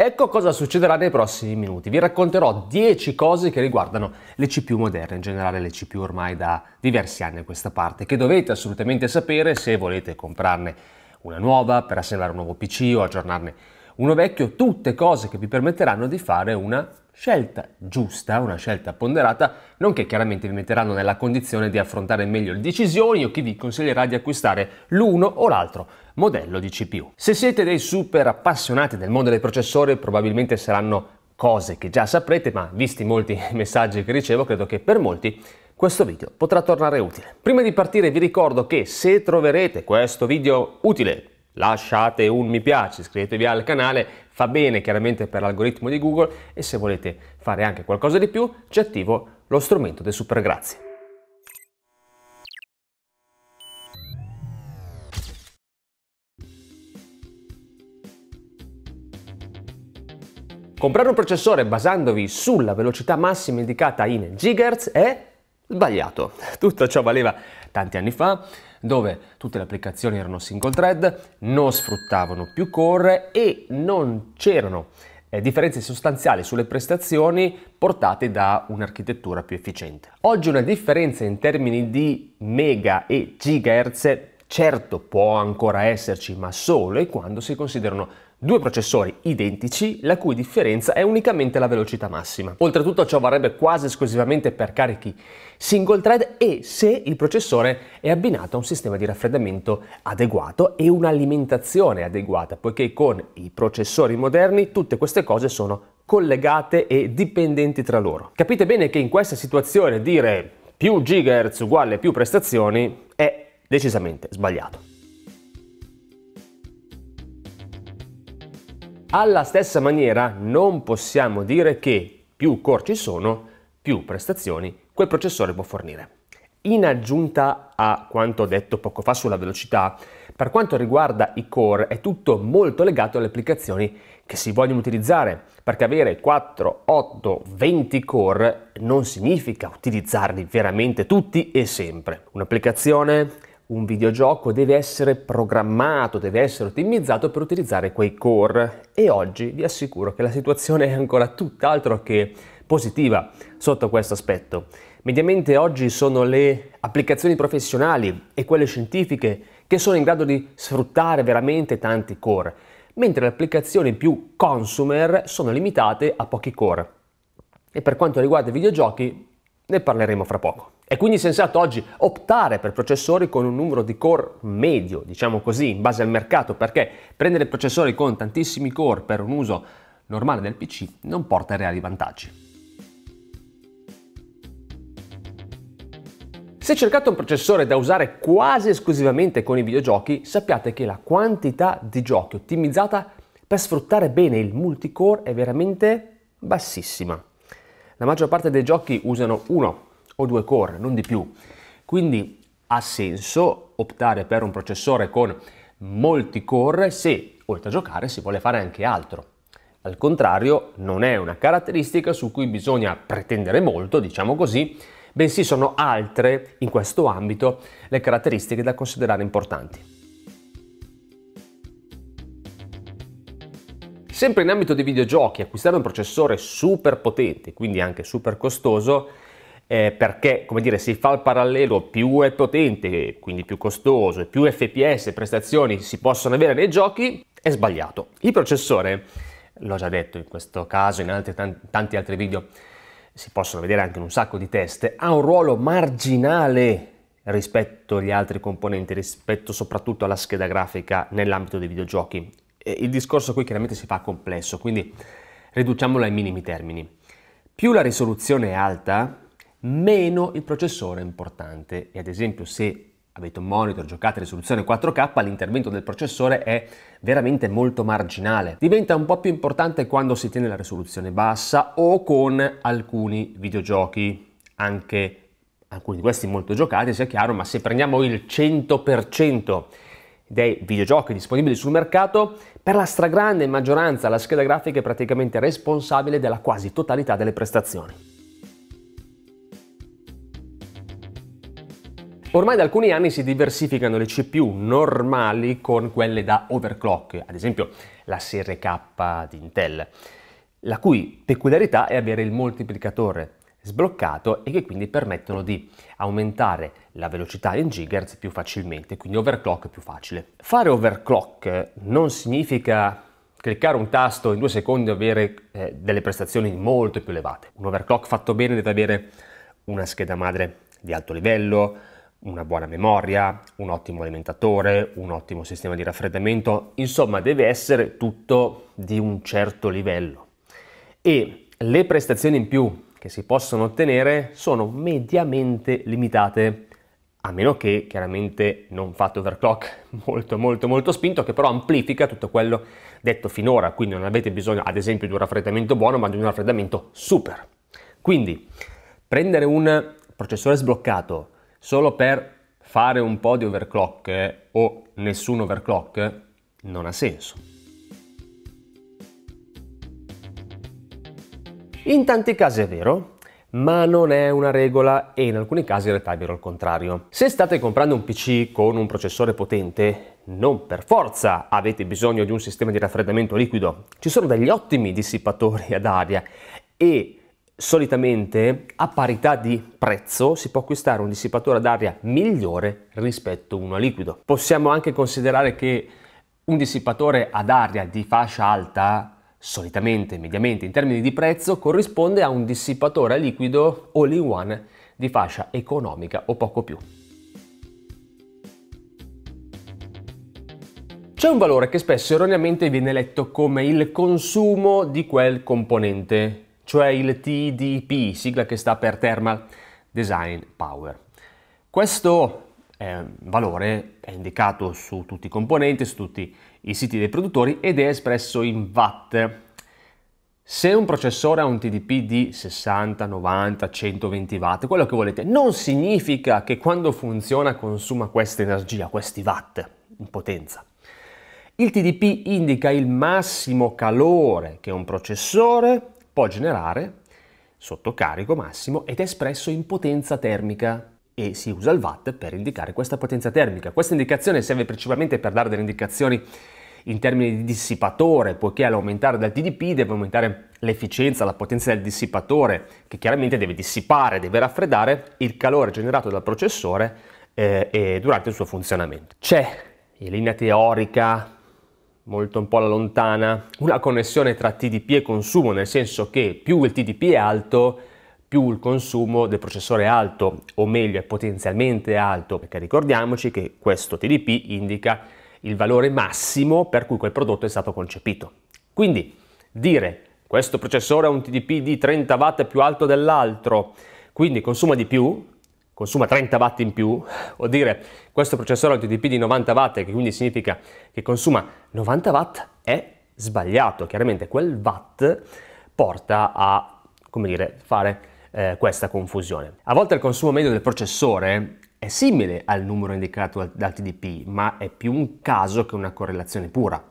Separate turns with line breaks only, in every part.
Ecco cosa succederà nei prossimi minuti. Vi racconterò 10 cose che riguardano le CPU moderne, in generale le CPU ormai da diversi anni a questa parte, che dovete assolutamente sapere se volete comprarne una nuova per assemblare un nuovo PC o aggiornarne uno vecchio, tutte cose che vi permetteranno di fare una scelta giusta, una scelta ponderata, nonché chiaramente vi metteranno nella condizione di affrontare meglio le decisioni o chi vi consiglierà di acquistare l'uno o l'altro modello di CPU. Se siete dei super appassionati del mondo dei processori, probabilmente saranno cose che già saprete, ma visti molti messaggi che ricevo, credo che per molti questo video potrà tornare utile. Prima di partire vi ricordo che se troverete questo video utile, lasciate un mi piace, iscrivetevi al canale, fa bene chiaramente per l'algoritmo di Google e se volete fare anche qualcosa di più, ci attivo lo strumento del super grazie. Comprare un processore basandovi sulla velocità massima indicata in gigahertz è sbagliato. Tutto ciò valeva tanti anni fa, dove tutte le applicazioni erano single thread, non sfruttavano più core e non c'erano eh, differenze sostanziali sulle prestazioni portate da un'architettura più efficiente. Oggi una differenza in termini di mega e gigahertz certo può ancora esserci, ma solo e quando si considerano Due processori identici, la cui differenza è unicamente la velocità massima. Oltretutto ciò varrebbe quasi esclusivamente per carichi single thread e se il processore è abbinato a un sistema di raffreddamento adeguato e un'alimentazione adeguata, poiché con i processori moderni tutte queste cose sono collegate e dipendenti tra loro. Capite bene che in questa situazione dire più gigahertz uguale più prestazioni è decisamente sbagliato. Alla stessa maniera non possiamo dire che più core ci sono, più prestazioni quel processore può fornire. In aggiunta a quanto detto poco fa sulla velocità, per quanto riguarda i core è tutto molto legato alle applicazioni che si vogliono utilizzare, perché avere 4, 8, 20 core non significa utilizzarli veramente tutti e sempre. Un'applicazione un videogioco deve essere programmato, deve essere ottimizzato per utilizzare quei core e oggi vi assicuro che la situazione è ancora tutt'altro che positiva sotto questo aspetto. Mediamente oggi sono le applicazioni professionali e quelle scientifiche che sono in grado di sfruttare veramente tanti core, mentre le applicazioni più consumer sono limitate a pochi core. E per quanto riguarda i videogiochi, ne parleremo fra poco. È quindi sensato oggi optare per processori con un numero di core medio, diciamo così, in base al mercato, perché prendere processori con tantissimi core per un uso normale del PC non porta reali vantaggi. Se cercate un processore da usare quasi esclusivamente con i videogiochi, sappiate che la quantità di giochi ottimizzata per sfruttare bene il multicore è veramente bassissima. La maggior parte dei giochi usano uno o due core, non di più. Quindi ha senso optare per un processore con molti core se, oltre a giocare, si vuole fare anche altro. Al contrario, non è una caratteristica su cui bisogna pretendere molto, diciamo così, bensì sono altre, in questo ambito, le caratteristiche da considerare importanti. Sempre in ambito di videogiochi, acquistare un processore super potente, quindi anche super costoso, eh, perché come dire, si fa il parallelo più è potente, quindi più costoso, e più FPS, e prestazioni si possono avere nei giochi, è sbagliato. Il processore, l'ho già detto in questo caso, in altri, tanti altri video, si possono vedere anche in un sacco di test, ha un ruolo marginale rispetto agli altri componenti, rispetto soprattutto alla scheda grafica nell'ambito dei videogiochi. E il discorso qui chiaramente si fa complesso, quindi riduciamolo ai minimi termini. Più la risoluzione è alta, meno il processore è importante. E ad esempio se avete un monitor, giocate risoluzione 4K, l'intervento del processore è veramente molto marginale. Diventa un po' più importante quando si tiene la risoluzione bassa o con alcuni videogiochi, anche alcuni di questi molto giocati, sia chiaro, ma se prendiamo il 100% dei videogiochi disponibili sul mercato, per la stragrande maggioranza la scheda grafica è praticamente responsabile della quasi totalità delle prestazioni. Ormai da alcuni anni si diversificano le CPU normali con quelle da overclock, ad esempio la serie K di Intel, la cui peculiarità è avere il moltiplicatore sbloccato e che quindi permettono di aumentare la velocità in gigahertz più facilmente, quindi overclock più facile. Fare overclock non significa cliccare un tasto in due secondi e avere eh, delle prestazioni molto più elevate. Un overclock fatto bene deve avere una scheda madre di alto livello, una buona memoria, un ottimo alimentatore, un ottimo sistema di raffreddamento, insomma deve essere tutto di un certo livello. E le prestazioni in più che si possono ottenere sono mediamente limitate, a meno che chiaramente non fate overclock molto molto molto spinto, che però amplifica tutto quello detto finora, quindi non avete bisogno ad esempio di un raffreddamento buono, ma di un raffreddamento super. Quindi prendere un processore sbloccato, solo per fare un po' di overclock eh, o nessun overclock non ha senso. In tanti casi è vero, ma non è una regola e in alcuni casi in realtà è vero il contrario. Se state comprando un PC con un processore potente, non per forza avete bisogno di un sistema di raffreddamento liquido. Ci sono degli ottimi dissipatori ad aria e Solitamente a parità di prezzo si può acquistare un dissipatore d'aria migliore rispetto a uno a liquido. Possiamo anche considerare che un dissipatore ad aria di fascia alta solitamente, mediamente, in termini di prezzo, corrisponde a un dissipatore a liquido all-in-one di fascia economica o poco più. C'è un valore che spesso erroneamente viene letto come il consumo di quel componente, cioè il TDP, sigla che sta per Thermal Design Power. Questo eh, valore è indicato su tutti i componenti, su tutti i siti dei produttori ed è espresso in watt. Se un processore ha un TDP di 60, 90, 120 watt, quello che volete, non significa che quando funziona consuma questa energia, questi watt in potenza. Il TDP indica il massimo calore che un processore può generare sotto carico massimo ed è espresso in potenza termica e si usa il watt per indicare questa potenza termica. Questa indicazione serve principalmente per dare delle indicazioni in termini di dissipatore, poiché all'aumentare del TDP deve aumentare l'efficienza, la potenza del dissipatore, che chiaramente deve dissipare, deve raffreddare il calore generato dal processore eh, durante il suo funzionamento. C'è in linea teorica molto un po' alla lontana una connessione tra TDP e consumo, nel senso che più il TDP è alto, più il consumo del processore è alto, o meglio è potenzialmente alto, perché ricordiamoci che questo TDP indica il valore massimo per cui quel prodotto è stato concepito. Quindi dire questo processore ha un TDP di 30 watt più alto dell'altro, quindi consuma di più, consuma 30 watt in più, vuol dire questo processore ha un TDP di 90 watt, che quindi significa che consuma 90 watt, è sbagliato. Chiaramente quel watt porta a, come dire, fare eh, questa confusione. A volte il consumo medio del processore è simile al numero indicato dal TDP, ma è più un caso che una correlazione pura.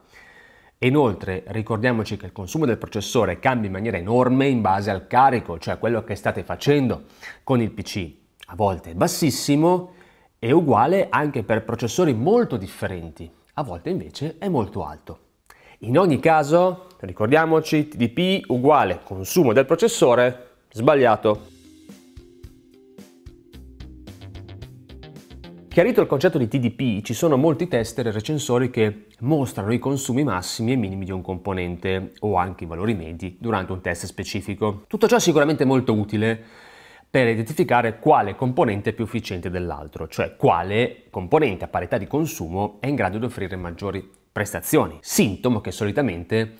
Inoltre ricordiamoci che il consumo del processore cambia in maniera enorme in base al carico, cioè quello che state facendo con il PC a volte bassissimo, è uguale anche per processori molto differenti, a volte invece è molto alto. In ogni caso, ricordiamoci, TDP uguale consumo del processore, sbagliato. Chiarito il concetto di TDP, ci sono molti tester e recensori che mostrano i consumi massimi e minimi di un componente o anche i valori medi durante un test specifico. Tutto ciò è sicuramente molto utile, per identificare quale componente è più efficiente dell'altro, cioè quale componente a parità di consumo è in grado di offrire maggiori prestazioni, sintomo che solitamente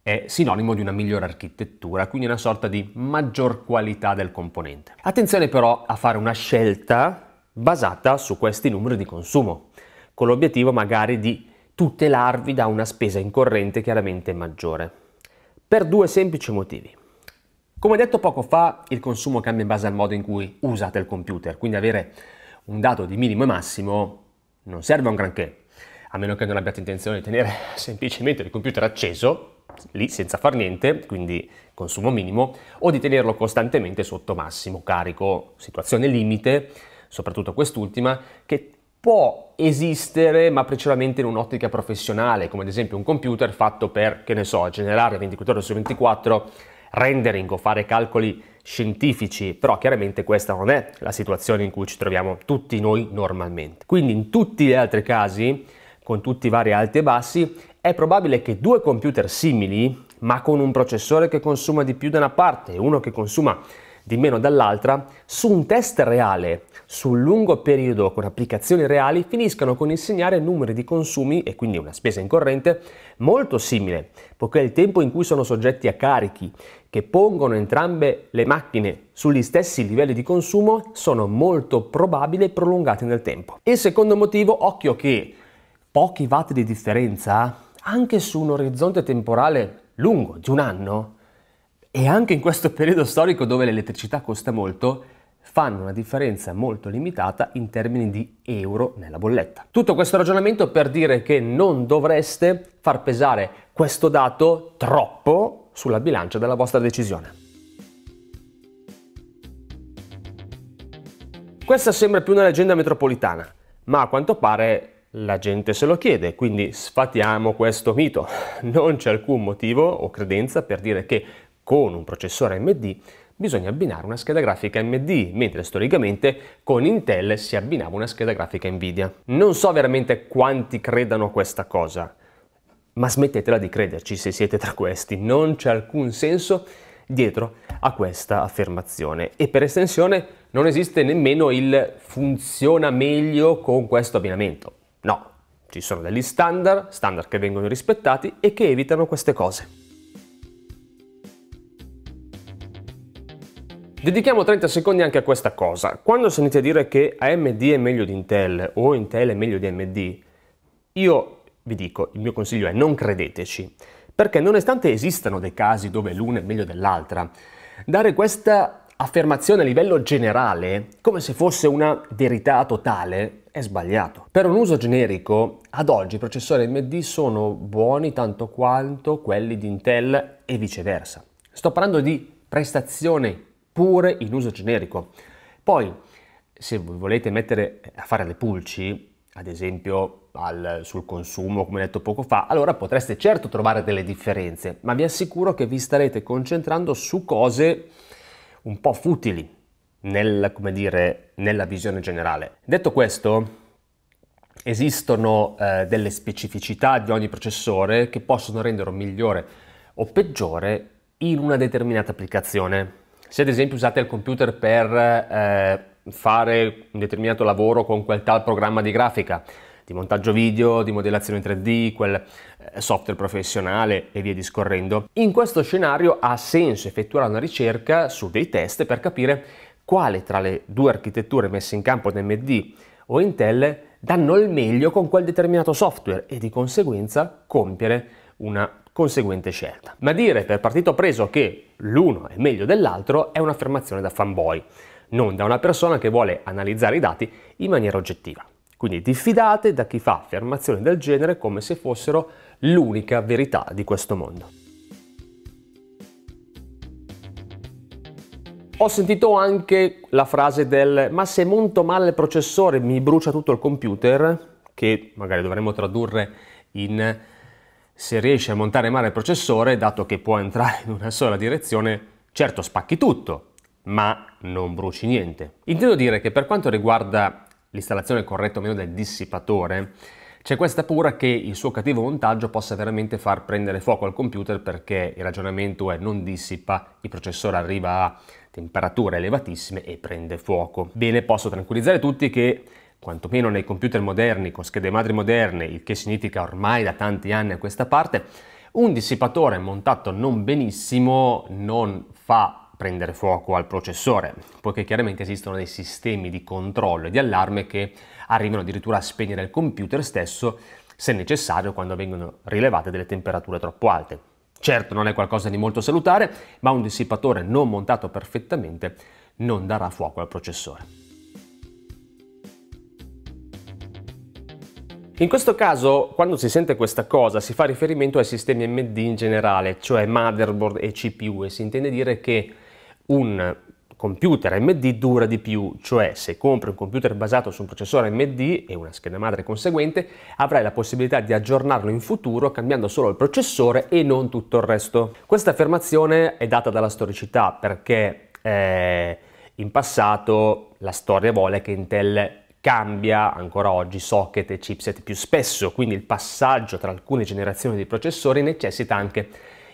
è sinonimo di una migliore architettura, quindi una sorta di maggior qualità del componente. Attenzione però a fare una scelta basata su questi numeri di consumo, con l'obiettivo magari di tutelarvi da una spesa in corrente chiaramente maggiore, per due semplici motivi. Come detto poco fa, il consumo cambia in base al modo in cui usate il computer, quindi avere un dato di minimo e massimo non serve a un granché, a meno che non abbiate intenzione di tenere semplicemente il computer acceso, lì senza far niente, quindi consumo minimo, o di tenerlo costantemente sotto massimo carico, situazione limite, soprattutto quest'ultima, che può esistere ma precisamente in un'ottica professionale, come ad esempio un computer fatto per, che ne so, generare 24 ore su 24 rendering o fare calcoli scientifici, però chiaramente questa non è la situazione in cui ci troviamo tutti noi normalmente. Quindi in tutti gli altri casi, con tutti i vari alti e bassi, è probabile che due computer simili, ma con un processore che consuma di più da una parte e uno che consuma di meno dall'altra, su un test reale, sul lungo periodo con applicazioni reali, finiscano con insegnare numeri di consumi e quindi una spesa in corrente molto simile, poiché il tempo in cui sono soggetti a carichi che pongono entrambe le macchine sugli stessi livelli di consumo sono molto probabili e prolungati nel tempo. E secondo motivo, occhio che pochi watt di differenza, anche su un orizzonte temporale lungo di un anno, e anche in questo periodo storico dove l'elettricità costa molto, fanno una differenza molto limitata in termini di euro nella bolletta. Tutto questo ragionamento per dire che non dovreste far pesare questo dato troppo sulla bilancia della vostra decisione. Questa sembra più una leggenda metropolitana, ma a quanto pare la gente se lo chiede, quindi sfatiamo questo mito. Non c'è alcun motivo o credenza per dire che con un processore AMD bisogna abbinare una scheda grafica AMD, mentre storicamente con Intel si abbinava una scheda grafica Nvidia. Non so veramente quanti credano a questa cosa, ma smettetela di crederci se siete tra questi, non c'è alcun senso dietro a questa affermazione e per estensione non esiste nemmeno il funziona meglio con questo abbinamento. No, ci sono degli standard, standard che vengono rispettati e che evitano queste cose. Dedichiamo 30 secondi anche a questa cosa. Quando sentite dire che AMD è meglio di Intel o Intel è meglio di AMD, io vi dico, il mio consiglio è non credeteci, perché nonostante esistano dei casi dove l'una è meglio dell'altra, dare questa affermazione a livello generale, come se fosse una verità totale, è sbagliato. Per un uso generico, ad oggi i processori AMD sono buoni tanto quanto quelli di Intel e viceversa. Sto parlando di prestazione pure in uso generico. Poi, se volete mettere a fare le pulci, ad esempio al, sul consumo, come detto poco fa, allora potreste certo trovare delle differenze, ma vi assicuro che vi starete concentrando su cose un po' futili nel, come dire, nella visione generale. Detto questo, esistono eh, delle specificità di ogni processore che possono renderlo migliore o peggiore in una determinata applicazione se ad esempio usate il computer per eh, fare un determinato lavoro con quel tal programma di grafica, di montaggio video, di modellazione 3D, quel eh, software professionale e via discorrendo. In questo scenario ha senso effettuare una ricerca su dei test per capire quale tra le due architetture messe in campo da MD o Intel danno il meglio con quel determinato software e di conseguenza compiere una conseguente scelta. Ma dire per partito preso che l'uno è meglio dell'altro è un'affermazione da fanboy, non da una persona che vuole analizzare i dati in maniera oggettiva. Quindi diffidate da chi fa affermazioni del genere come se fossero l'unica verità di questo mondo. Ho sentito anche la frase del ma se monto male il processore mi brucia tutto il computer, che magari dovremmo tradurre in se riesci a montare male il processore, dato che può entrare in una sola direzione, certo spacchi tutto, ma non bruci niente. Intendo dire che per quanto riguarda l'installazione corretta o meno del dissipatore, c'è questa paura che il suo cattivo montaggio possa veramente far prendere fuoco al computer perché il ragionamento è non dissipa, il processore arriva a temperature elevatissime e prende fuoco. Bene, posso tranquillizzare tutti che quantomeno nei computer moderni con schede madri moderne, il che significa ormai da tanti anni a questa parte, un dissipatore montato non benissimo non fa prendere fuoco al processore, poiché chiaramente esistono dei sistemi di controllo e di allarme che arrivano addirittura a spegnere il computer stesso se necessario quando vengono rilevate delle temperature troppo alte. Certo non è qualcosa di molto salutare, ma un dissipatore non montato perfettamente non darà fuoco al processore. In questo caso, quando si sente questa cosa, si fa riferimento ai sistemi MD in generale, cioè motherboard e CPU, e si intende dire che un computer MD dura di più, cioè se compri un computer basato su un processore MD e una scheda madre conseguente, avrai la possibilità di aggiornarlo in futuro cambiando solo il processore e non tutto il resto. Questa affermazione è data dalla storicità perché eh, in passato la storia vuole che Intel cambia ancora oggi socket e chipset più spesso, quindi il passaggio tra alcune generazioni di processori necessita anche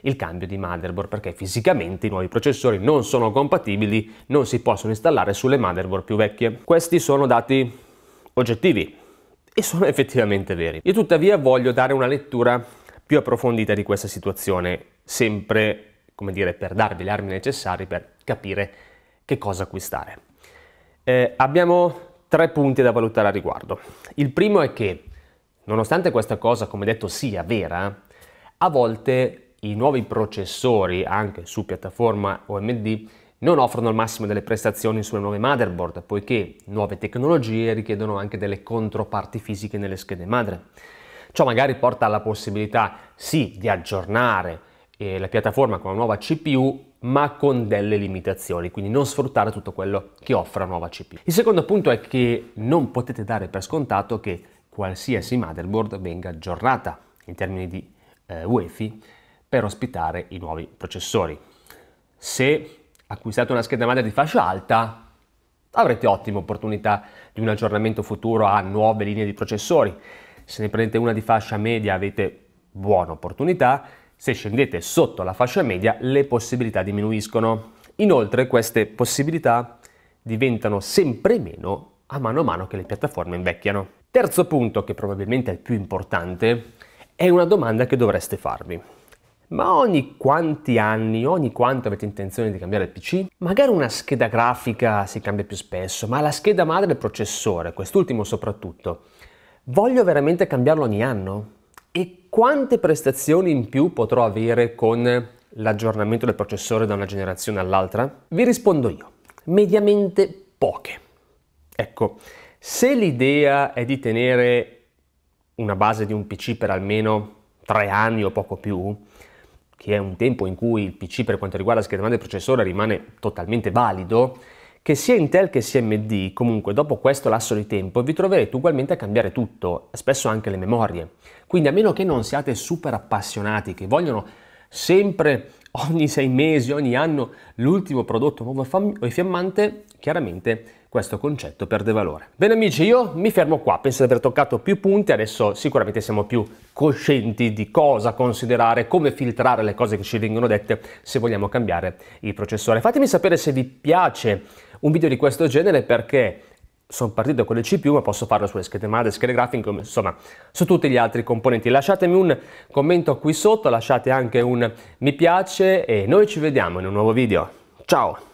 il cambio di motherboard perché fisicamente i nuovi processori non sono compatibili, non si possono installare sulle motherboard più vecchie. Questi sono dati oggettivi e sono effettivamente veri. Io tuttavia voglio dare una lettura più approfondita di questa situazione, sempre come dire per darvi le armi necessarie per capire che cosa acquistare. Eh, abbiamo tre punti da valutare a riguardo. Il primo è che, nonostante questa cosa, come detto, sia vera, a volte i nuovi processori, anche su piattaforma OMD, non offrono al massimo delle prestazioni sulle nuove motherboard, poiché nuove tecnologie richiedono anche delle controparti fisiche nelle schede madre. Ciò magari porta alla possibilità, sì, di aggiornare eh, la piattaforma con la nuova CPU ma con delle limitazioni, quindi non sfruttare tutto quello che offre la nuova CPU. Il secondo punto è che non potete dare per scontato che qualsiasi motherboard venga aggiornata in termini di eh, UEFI per ospitare i nuovi processori. Se acquistate una scheda madre di fascia alta, avrete ottime opportunità di un aggiornamento futuro a nuove linee di processori. Se ne prendete una di fascia media avete buona opportunità se scendete sotto la fascia media le possibilità diminuiscono. Inoltre queste possibilità diventano sempre meno a mano a mano che le piattaforme invecchiano. Terzo punto, che probabilmente è il più importante, è una domanda che dovreste farvi. Ma ogni quanti anni, ogni quanto avete intenzione di cambiare il PC? Magari una scheda grafica si cambia più spesso, ma la scheda madre del processore, quest'ultimo soprattutto, voglio veramente cambiarlo ogni anno? E quante prestazioni in più potrò avere con l'aggiornamento del processore da una generazione all'altra? Vi rispondo io, mediamente poche. Ecco, se l'idea è di tenere una base di un PC per almeno tre anni o poco più, che è un tempo in cui il PC per quanto riguarda scheda madre del processore rimane totalmente valido, che sia Intel che sia AMD, comunque dopo questo lasso di tempo vi troverete ugualmente a cambiare tutto, spesso anche le memorie. Quindi a meno che non siate super appassionati, che vogliono sempre ogni sei mesi, ogni anno, l'ultimo prodotto nuovo o fiammante, chiaramente questo concetto perde valore. Bene amici, io mi fermo qua, penso di aver toccato più punti, adesso sicuramente siamo più coscienti di cosa considerare, come filtrare le cose che ci vengono dette se vogliamo cambiare il processore. Fatemi sapere se vi piace un video di questo genere perché sono partito con le CPU ma posso farlo sulle schede madre, schede grafiche, insomma su tutti gli altri componenti. Lasciatemi un commento qui sotto, lasciate anche un mi piace e noi ci vediamo in un nuovo video. Ciao!